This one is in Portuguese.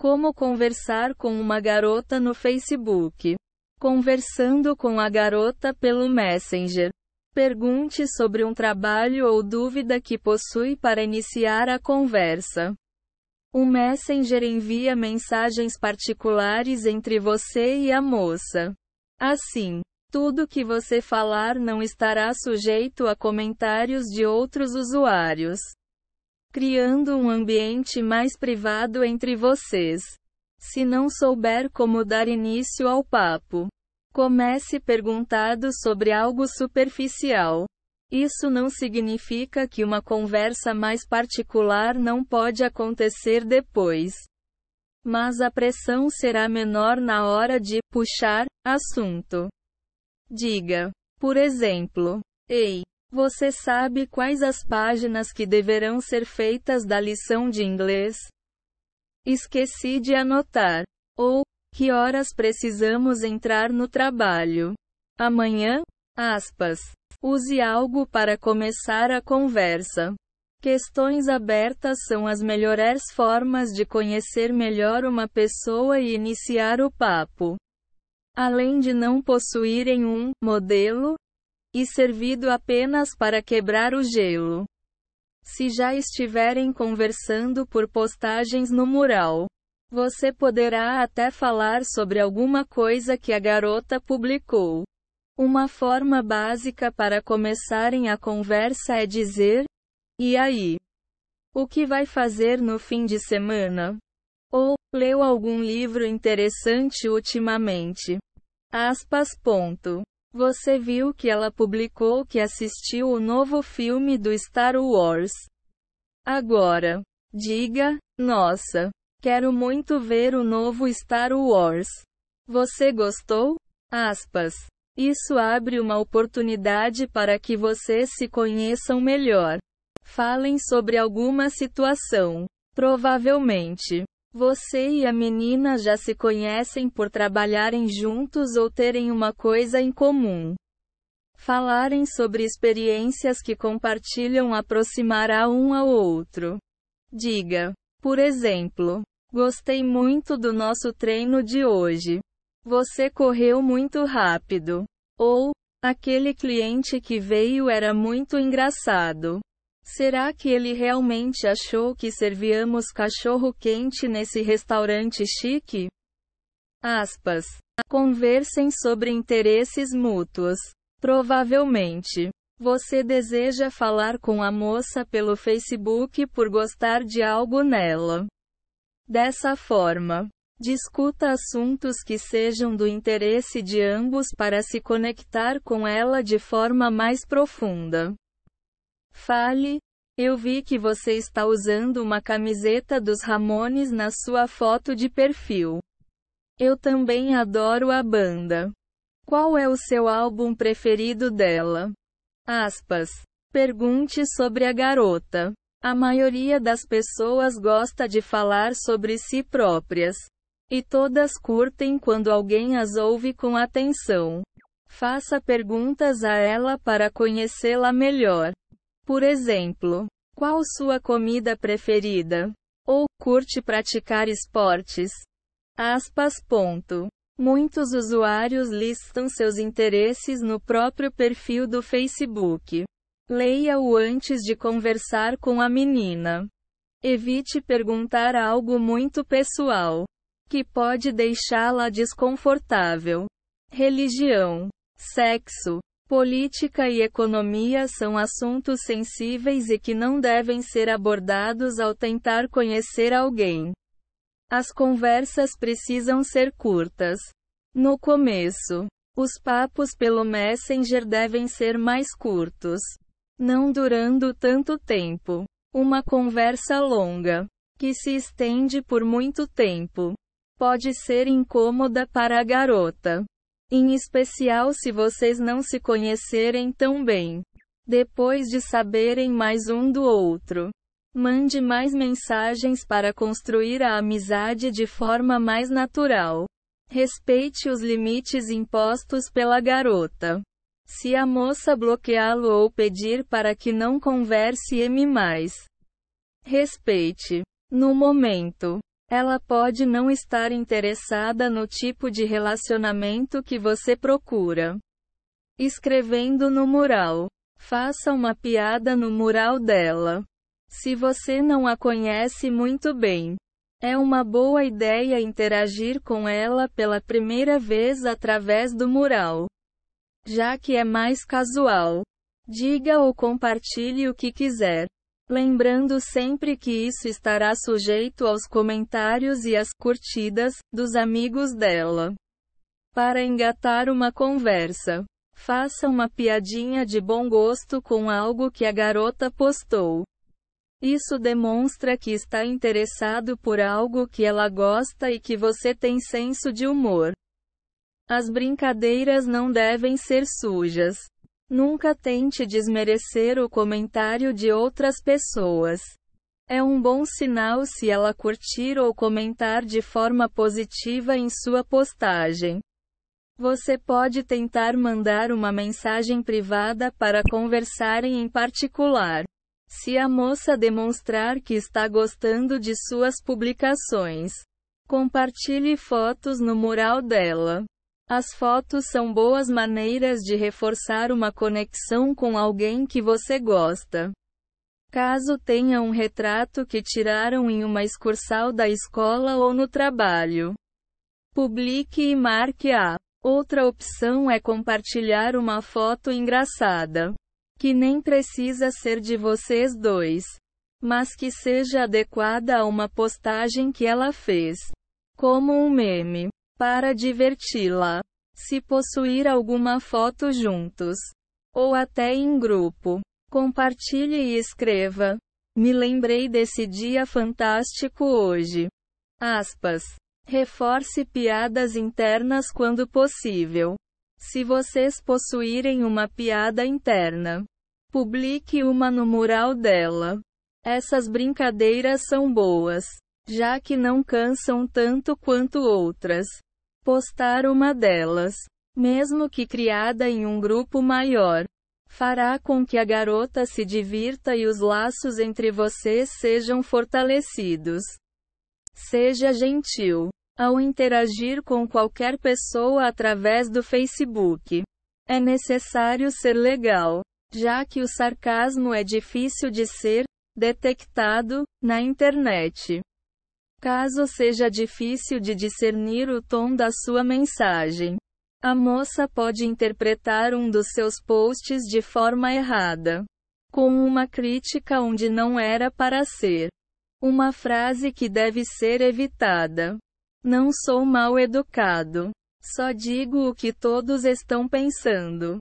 Como conversar com uma garota no Facebook. Conversando com a garota pelo Messenger. Pergunte sobre um trabalho ou dúvida que possui para iniciar a conversa. O Messenger envia mensagens particulares entre você e a moça. Assim, tudo que você falar não estará sujeito a comentários de outros usuários criando um ambiente mais privado entre vocês. Se não souber como dar início ao papo, comece perguntado sobre algo superficial. Isso não significa que uma conversa mais particular não pode acontecer depois. Mas a pressão será menor na hora de puxar assunto. Diga, por exemplo, Ei, você sabe quais as páginas que deverão ser feitas da lição de inglês? Esqueci de anotar. Ou, que horas precisamos entrar no trabalho? Amanhã? Aspas. Use algo para começar a conversa. Questões abertas são as melhores formas de conhecer melhor uma pessoa e iniciar o papo. Além de não possuírem um modelo, e servido apenas para quebrar o gelo. Se já estiverem conversando por postagens no mural, você poderá até falar sobre alguma coisa que a garota publicou. Uma forma básica para começarem a conversa é dizer: E aí? O que vai fazer no fim de semana? Ou, leu algum livro interessante ultimamente? Aspas. Ponto. Você viu que ela publicou que assistiu o novo filme do Star Wars. Agora, diga: Nossa, quero muito ver o novo Star Wars. Você gostou? Aspas. Isso abre uma oportunidade para que vocês se conheçam melhor. Falem sobre alguma situação. Provavelmente, você e a menina já se conhecem por trabalharem juntos ou terem uma coisa em comum. Falarem sobre experiências que compartilham aproximará um ao outro. Diga, por exemplo, gostei muito do nosso treino de hoje. Você correu muito rápido. Ou, aquele cliente que veio era muito engraçado. Será que ele realmente achou que servíamos cachorro quente nesse restaurante chique? Aspas. Conversem sobre interesses mútuos. Provavelmente. Você deseja falar com a moça pelo Facebook por gostar de algo nela. Dessa forma, discuta assuntos que sejam do interesse de ambos para se conectar com ela de forma mais profunda. Fale. Eu vi que você está usando uma camiseta dos Ramones na sua foto de perfil. Eu também adoro a banda. Qual é o seu álbum preferido dela? Aspas. Pergunte sobre a garota. A maioria das pessoas gosta de falar sobre si próprias. E todas curtem quando alguém as ouve com atenção. Faça perguntas a ela para conhecê-la melhor. Por exemplo, qual sua comida preferida? Ou curte praticar esportes? Aspas. Ponto. Muitos usuários listam seus interesses no próprio perfil do Facebook. Leia-o antes de conversar com a menina. Evite perguntar algo muito pessoal que pode deixá-la desconfortável. Religião, sexo, Política e economia são assuntos sensíveis e que não devem ser abordados ao tentar conhecer alguém. As conversas precisam ser curtas. No começo, os papos pelo Messenger devem ser mais curtos, não durando tanto tempo. Uma conversa longa, que se estende por muito tempo, pode ser incômoda para a garota. Em especial se vocês não se conhecerem tão bem. Depois de saberem mais um do outro, mande mais mensagens para construir a amizade de forma mais natural. Respeite os limites impostos pela garota. Se a moça bloqueá-lo ou pedir para que não converse M mais, respeite. No momento, ela pode não estar interessada no tipo de relacionamento que você procura. Escrevendo no mural. Faça uma piada no mural dela. Se você não a conhece muito bem, é uma boa ideia interagir com ela pela primeira vez através do mural. Já que é mais casual, diga ou compartilhe o que quiser. Lembrando sempre que isso estará sujeito aos comentários e às curtidas dos amigos dela. Para engatar uma conversa, faça uma piadinha de bom gosto com algo que a garota postou. Isso demonstra que está interessado por algo que ela gosta e que você tem senso de humor. As brincadeiras não devem ser sujas. Nunca tente desmerecer o comentário de outras pessoas. É um bom sinal se ela curtir ou comentar de forma positiva em sua postagem. Você pode tentar mandar uma mensagem privada para conversarem em particular. Se a moça demonstrar que está gostando de suas publicações, compartilhe fotos no mural dela. As fotos são boas maneiras de reforçar uma conexão com alguém que você gosta. Caso tenha um retrato que tiraram em uma excursal da escola ou no trabalho, publique e marque a. Outra opção é compartilhar uma foto engraçada, que nem precisa ser de vocês dois, mas que seja adequada a uma postagem que ela fez, como um meme para diverti-la. Se possuir alguma foto juntos, ou até em grupo, compartilhe e escreva. Me lembrei desse dia fantástico hoje. Aspas. Reforce piadas internas quando possível. Se vocês possuírem uma piada interna, publique uma no mural dela. Essas brincadeiras são boas, já que não cansam tanto quanto outras postar uma delas, mesmo que criada em um grupo maior, fará com que a garota se divirta e os laços entre vocês sejam fortalecidos. Seja gentil ao interagir com qualquer pessoa através do Facebook. É necessário ser legal, já que o sarcasmo é difícil de ser detectado na internet. Caso seja difícil de discernir o tom da sua mensagem, a moça pode interpretar um dos seus posts de forma errada, com uma crítica onde não era para ser, uma frase que deve ser evitada. Não sou mal educado. Só digo o que todos estão pensando.